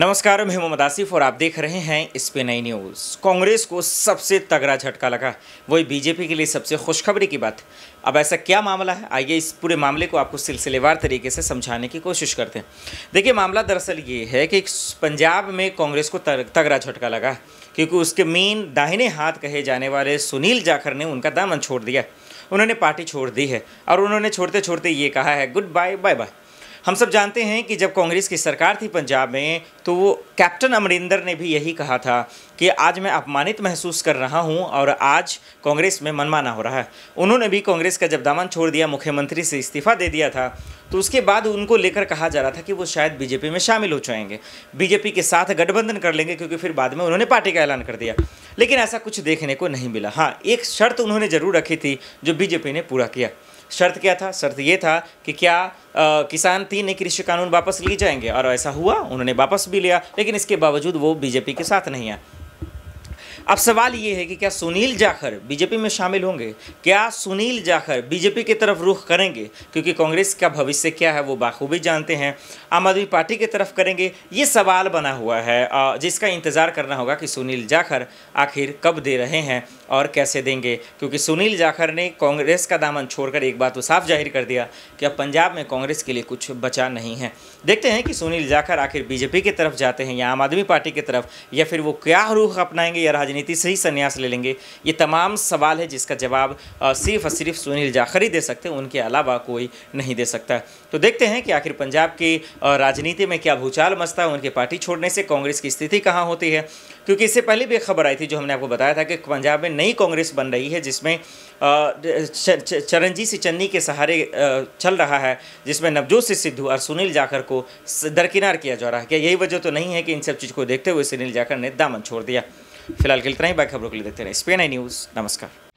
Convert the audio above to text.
नमस्कार मैं मोहम्मद आसिफ और आप देख रहे हैं इस पे नई न्यूज़ कांग्रेस को सबसे तगड़ा झटका लगा वही बीजेपी के लिए सबसे खुशखबरी की बात अब ऐसा क्या मामला है आइए इस पूरे मामले को आपको सिलसिलेवार तरीके से समझाने की कोशिश करते हैं देखिए मामला दरअसल ये है कि पंजाब में कांग्रेस को तगड़ा झटका लगा क्योंकि उसके मेन दाहिने हाथ कहे जाने वाले सुनील जाखर ने उनका दामन छोड़ दिया उन्होंने पार्टी छोड़ दी है और उन्होंने छोड़ते छोड़ते ये कहा है गुड बाय बाय बाय हम सब जानते हैं कि जब कांग्रेस की सरकार थी पंजाब में तो वो कैप्टन अमरिंदर ने भी यही कहा था कि आज मैं अपमानित महसूस कर रहा हूं और आज कांग्रेस में मनमाना हो रहा है उन्होंने भी कांग्रेस का जब दामन छोड़ दिया मुख्यमंत्री से इस्तीफा दे दिया था तो उसके बाद उनको लेकर कहा जा रहा था कि वो शायद बीजेपी में शामिल हो जाएंगे बीजेपी के साथ गठबंधन कर लेंगे क्योंकि फिर बाद में उन्होंने पार्टी का ऐलान कर दिया लेकिन ऐसा कुछ देखने को नहीं मिला हाँ एक शर्त उन्होंने ज़रूर रखी थी जो बीजेपी ने पूरा किया शर्त क्या था शर्त ये था कि क्या आ, किसान थी नहीं कृषि कानून वापस लिए जाएंगे और ऐसा हुआ उन्होंने वापस भी लिया लेकिन इसके बावजूद वो बीजेपी के साथ नहीं आए अब सवाल ये है कि क्या सुनील जाखर बीजेपी में शामिल होंगे क्या सुनील जाखर बीजेपी की तरफ रुख करेंगे क्योंकि कांग्रेस का भविष्य क्या है वो बाखूबी जानते हैं आम आदमी पार्टी की तरफ करेंगे ये सवाल बना हुआ है जिसका इंतज़ार करना होगा कि सुनील जाखर आखिर कब दे रहे हैं और कैसे देंगे क्योंकि सुनील जाखर ने कांग्रेस का दामन छोड़कर एक बात तो साफ जाहिर कर दिया कि अब पंजाब में कांग्रेस के लिए कुछ बचा नहीं है देखते हैं कि सुनील जाखर आखिर बीजेपी की तरफ जाते हैं या आम आदमी पार्टी की तरफ या फिर वो क्या रुख अपनाएंगे या राजनीति राजनीति से ही संन्यास ले लेंगे ये तमाम सवाल है जिसका जवाब सिर्फ और सिर्फ सुनील जाखरी दे सकते हैं उनके अलावा कोई नहीं दे सकता तो देखते हैं कि आखिर पंजाब की राजनीति में क्या भूचाल मचता है उनके पार्टी छोड़ने से कांग्रेस की स्थिति कहाँ होती है क्योंकि इससे पहले भी एक खबर आई थी जो हमने आपको बताया था कि पंजाब में नई कांग्रेस बन रही है जिसमें चरणजीत सिंह चन्नी के सहारे चल रहा है जिसमें नवजोत सिंह सिद्धू और सुनील जाखर को दरकिनार किया जा रहा है क्या यही वजह तो नहीं है कि इन सब चीज़ को देखते हुए सुनील जाखर ने दामन छोड़ दिया फिलहाल के इतना ही बाकी खबरों के लिए देखते रहे स्पेन आई न्यूज़ नमस्कार